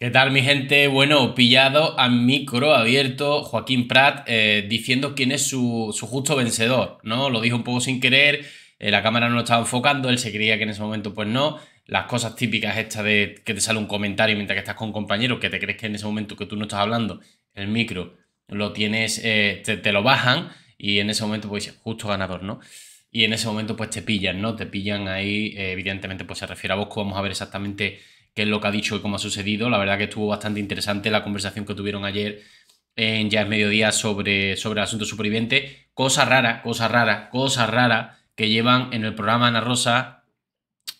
¿Qué tal, mi gente? Bueno, pillado al micro abierto Joaquín Prat eh, diciendo quién es su, justo vencedor, ¿no? Lo dijo un poco sin querer, eh, la cámara no lo estaba enfocando, él se creía que en ese momento pues no. Las cosas típicas estas de que te sale un comentario mientras que estás con compañeros, que te crees que en ese momento que tú no estás hablando, el micro lo tienes, eh, te, lo bajan y en ese momento pues justo ganador, ¿no? Y en ese momento pues te pillan, ¿no? Te pillan ahí, evidentemente pues se refiere a vos, vamos a ver exactamente qué es lo que ha dicho y cómo ha sucedido. La verdad que estuvo bastante interesante la conversación que tuvieron ayer en Ya es Mediodía sobre, sobre el asunto superviviente. Cosa rara, cosa rara, cosa rara que llevan en el programa Ana Rosa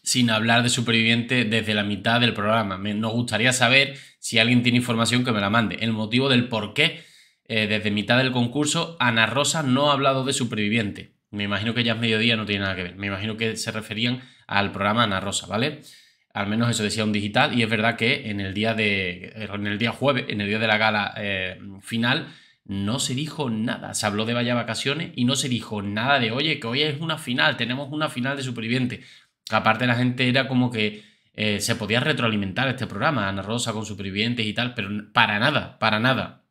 sin hablar de superviviente desde la mitad del programa. nos gustaría saber si alguien tiene información que me la mande. El motivo del por qué eh, desde mitad del concurso Ana Rosa no ha hablado de superviviente. Me imagino que ya es mediodía, no tiene nada que ver. Me imagino que se referían al programa Ana Rosa, ¿vale? Al menos eso decía un digital. Y es verdad que en el día de. En el día jueves, en el día de la gala eh, final, no se dijo nada. Se habló de vaya vacaciones y no se dijo nada de oye, que hoy es una final, tenemos una final de superviviente. Aparte, la gente era como que. Eh, se podía retroalimentar este programa, Ana Rosa con supervivientes y tal, pero para nada, para nada.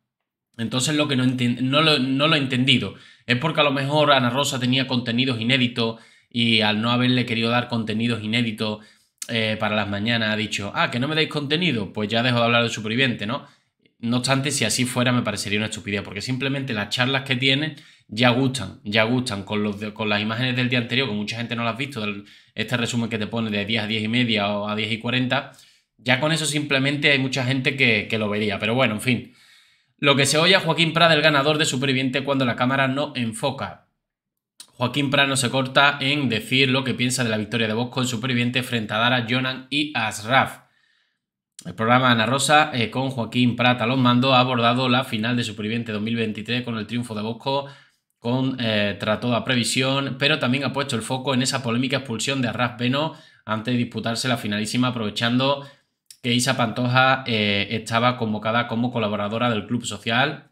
Entonces lo que no, no, no lo he entendido es porque a lo mejor Ana Rosa tenía contenidos inéditos y al no haberle querido dar contenidos inéditos eh, para las mañanas ha dicho, ah, que no me dais contenido, pues ya dejo de hablar de superviviente, ¿no? No obstante, si así fuera me parecería una estupidez, porque simplemente las charlas que tiene ya gustan, ya gustan con, los con las imágenes del día anterior, que mucha gente no las ha visto, este resumen que te pone de 10 a 10 y media o a 10 y 40, ya con eso simplemente hay mucha gente que, que lo vería, pero bueno, en fin. Lo que se oye a Joaquín Prada, el ganador de Superviviente, cuando la cámara no enfoca. Joaquín Prano se corta en decir lo que piensa de la victoria de Bosco en Superviviente frente a Dara, Jonan y Asraf. El programa Ana Rosa, eh, con Joaquín Prata los mando, ha abordado la final de Superviviente 2023 con el triunfo de Bosco con, eh, previsión, pero también ha puesto el foco en esa polémica expulsión de Arras Beno antes de disputarse la finalísima, aprovechando que Isa Pantoja eh, estaba convocada como colaboradora del Club Social.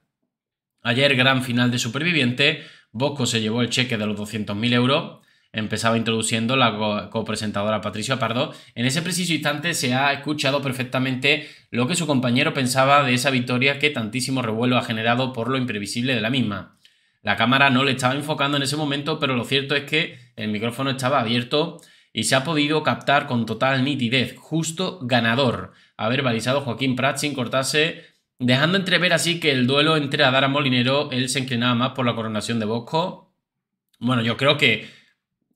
Ayer, gran final de Superviviente, Bosco se llevó el cheque de los 200.000 euros. Empezaba introduciendo la copresentadora Patricia Pardo. En ese preciso instante se ha escuchado perfectamente lo que su compañero pensaba de esa victoria que tantísimo revuelo ha generado por lo imprevisible de la misma. La cámara no le estaba enfocando en ese momento, pero lo cierto es que el micrófono estaba abierto y se ha podido captar con total nitidez. Justo ganador haber balizado Joaquín Prat sin cortarse Dejando entrever así que el duelo entre Adara Molinero, él se inclinaba más por la coronación de Bosco. Bueno, yo creo que.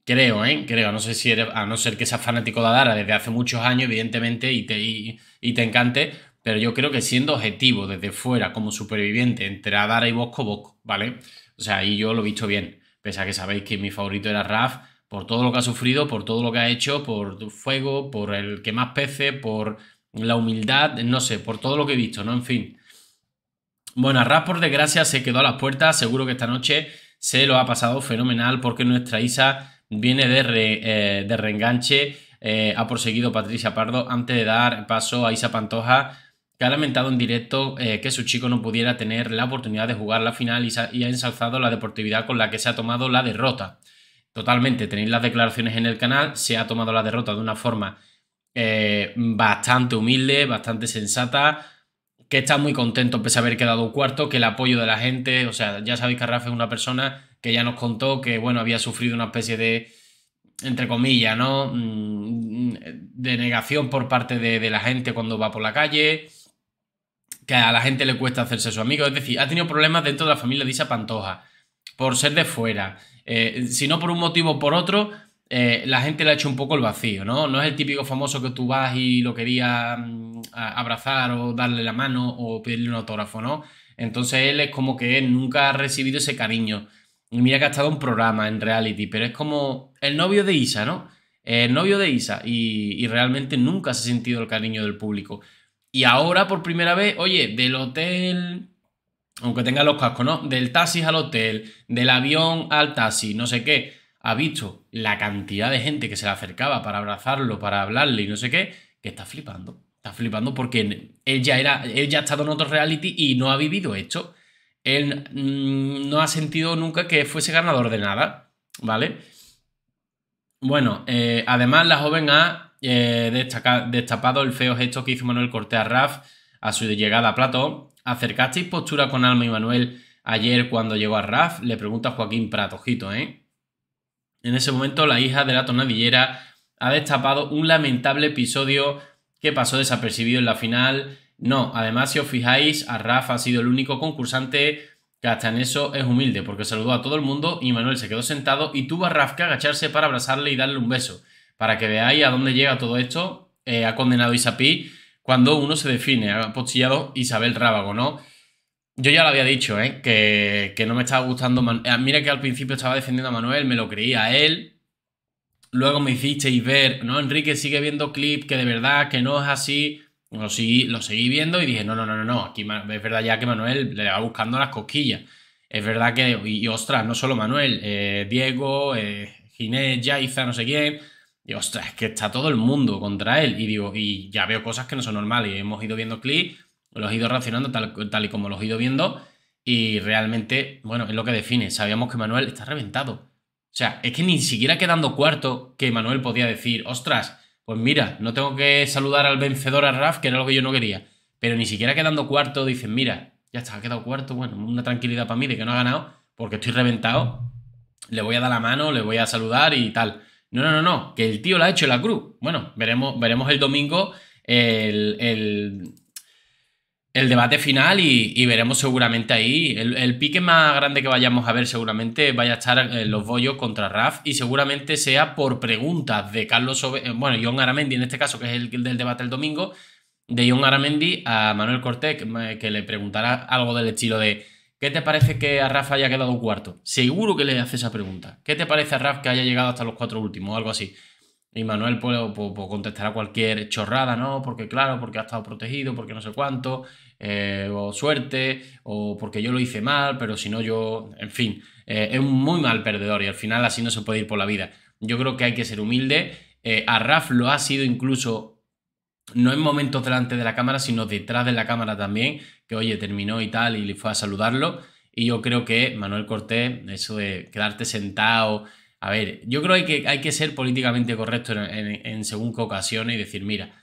Creo, ¿eh? Creo, no sé si eres, a no ser que seas fanático de Adara desde hace muchos años, evidentemente, y te, y, te encante, pero yo creo que siendo objetivo desde fuera, como superviviente, entre Adara y Bosco, Bosco, ¿vale? O sea, ahí yo lo he visto bien. Pese a que sabéis que mi favorito era Raf, por todo lo que ha sufrido, por todo lo que ha hecho, por fuego, por el que más pece, por la humildad, no sé, por todo lo que he visto, ¿no? En fin. Bueno, Arras, por desgracia, se quedó a las puertas. Seguro que esta noche se lo ha pasado fenomenal porque nuestra Isa viene de, eh, reenganche. Eh, ha proseguido Patricia Pardo antes de dar paso a Isa Pantoja, que ha lamentado en directo eh, que su chico no pudiera tener la oportunidad de jugar la final y ha ensalzado la deportividad con la que se ha tomado la derrota. Totalmente, tenéis las declaraciones en el canal, se ha tomado la derrota de una forma eh, bastante humilde, bastante sensata, que está muy contento pese a haber quedado cuarto, que el apoyo de la gente, o sea, ya sabéis que Rafa es una persona que ya nos contó que, bueno, había sufrido una especie de, entre comillas, ¿no? Mm, de negación por parte de, la gente cuando va por la calle, que a la gente le cuesta hacerse su amigo, es decir, ha tenido problemas dentro de la familia de Isa Pantoja, por ser de fuera, eh, si no por un motivo o por otro, eh, la gente le ha hecho un poco el vacío, ¿no? No es el típico famoso que tú vas y lo querías mm, abrazar o darle la mano o pedirle un autógrafo, ¿no? Entonces él es como que nunca ha recibido ese cariño. Y mira que ha estado en programa en reality, pero es como el novio de Isa, ¿no? El novio de Isa y, y realmente nunca se ha sentido el cariño del público. Y ahora por primera vez, oye, del hotel aunque tenga los cascos, ¿no? Del taxi al hotel, del avión al taxi, no sé qué ha visto la cantidad de gente que se le acercaba para abrazarlo, para hablarle y no sé qué, que está flipando. Está flipando porque él ya, era, ha estado en otro reality y no ha vivido esto. Él mm, no ha sentido nunca que fuese ganador de nada, ¿vale? Bueno, eh, además la joven ha eh, destapado el feo gesto que hizo Manuel Cortés a Raf a su llegada a Plato. ¿Acercasteis postura con Alma y Manuel ayer cuando llegó a Raf? Le pregunta Joaquín Pratojito, ¿eh? En ese momento, la hija de la tonadillera ha destapado un lamentable episodio que pasó desapercibido en la final. No, además, si os fijáis, a Rafa ha sido el único concursante que hasta en eso es humilde, porque saludó a todo el mundo y Manuel se quedó sentado y tuvo a Rafa que agacharse para abrazarle y darle un beso. Para que veáis a dónde llega todo esto, eh, ha condenado Isapí cuando uno se define, ha postillado Isabel Rábago, ¿no? Yo ya lo había dicho, ¿eh? que, no me estaba gustando. Eh, mira que al principio estaba defendiendo a Manuel, me lo creía él. Luego me hicisteis ver, no, Enrique sigue viendo clip que de verdad que no es así. Lo seguí, lo seguí viendo y dije, no, no, no, no, no. Aquí es verdad ya que Manuel le va buscando las cosquillas. Es verdad que, y, ostras, no solo Manuel, eh, Diego, eh, Ginés, Jaiza no sé quién. Y ostras, es que está todo el mundo contra él. Y digo, y ya veo cosas que no son normales. Hemos ido viendo clip lo he ido racionando tal, y como los he ido viendo y realmente, bueno, es lo que define. Sabíamos que Manuel está reventado. O sea, es que ni siquiera quedando cuarto que Manuel podía decir, ostras, pues mira, no tengo que saludar al vencedor a Raf, que era lo que yo no quería. Pero ni siquiera quedando cuarto dicen, mira, ya está, ha quedado cuarto, bueno, una tranquilidad para mí de que no ha ganado, porque estoy reventado, le voy a dar la mano, le voy a saludar y tal. No, no, no, no, que el tío la ha hecho en la cruz. Bueno, veremos, veremos el domingo el, el el debate final y, veremos seguramente ahí. El, pique más grande que vayamos a ver seguramente vaya a estar eh, los bollos contra Raf y seguramente sea por preguntas de Carlos sobre eh, bueno, John Aramendi en este caso, que es el del debate el domingo, de John Aramendi a Manuel Cortés, eh, que, le preguntará algo del estilo de ¿qué te parece que a Raf haya quedado cuarto? Seguro que le hace esa pregunta. ¿Qué te parece a Raf que haya llegado hasta los cuatro últimos? O algo así. Y Manuel pues, pues, pues, contestará cualquier chorrada, ¿no? Porque claro, porque ha estado protegido, porque no sé cuánto, eh, o suerte, o porque yo lo hice mal, pero si no yo, en fin, eh, es un muy mal perdedor y al final así no se puede ir por la vida. Yo creo que hay que ser humilde. Eh, a Raf lo ha sido incluso, no en momentos delante de la cámara, sino detrás de la cámara también, que oye, terminó y tal, y le fue a saludarlo. Y yo creo que Manuel Cortés, eso de quedarte sentado, a ver, yo creo que hay que, ser políticamente correcto en, en según qué ocasiones y decir, mira,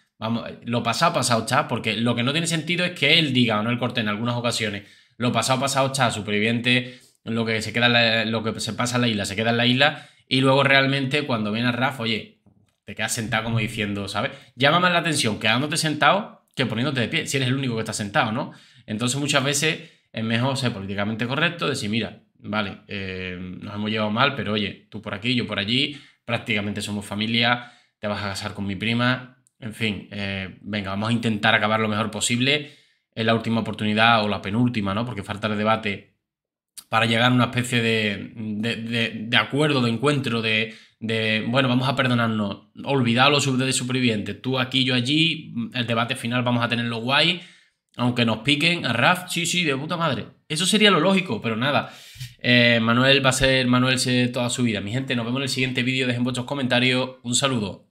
lo pasado, pasado está, porque lo que no tiene sentido es que él diga o no el corte en algunas ocasiones. Lo pasado, pasado está, superviviente, lo que se queda lo que se pasa en la isla, se queda en la isla. Y luego realmente cuando viene a Raf, oye, te quedas sentado como diciendo, ¿sabes? Llama más la atención quedándote sentado que poniéndote de pie, si eres el único que está sentado, ¿no? Entonces muchas veces es mejor ser políticamente correcto, decir, mira, vale, eh, nos hemos llevado mal, pero oye, tú por aquí, yo por allí, prácticamente somos familia, te vas a casar con mi prima, en fin, eh, venga, vamos a intentar acabar lo mejor posible. Es la última oportunidad o la penúltima, ¿no? Porque falta el debate para llegar a una especie de, acuerdo, de encuentro, de, bueno, vamos a perdonarnos, Olvidadlo de supervivientes, tú aquí, yo allí, el debate final vamos a tenerlo guay, aunque nos piquen a Raf, sí, sí, de puta madre. Eso sería lo lógico, pero nada. Eh, Manuel va a ser Manuel toda su vida. Mi gente, nos vemos en el siguiente vídeo, dejen vuestros comentarios, un saludo.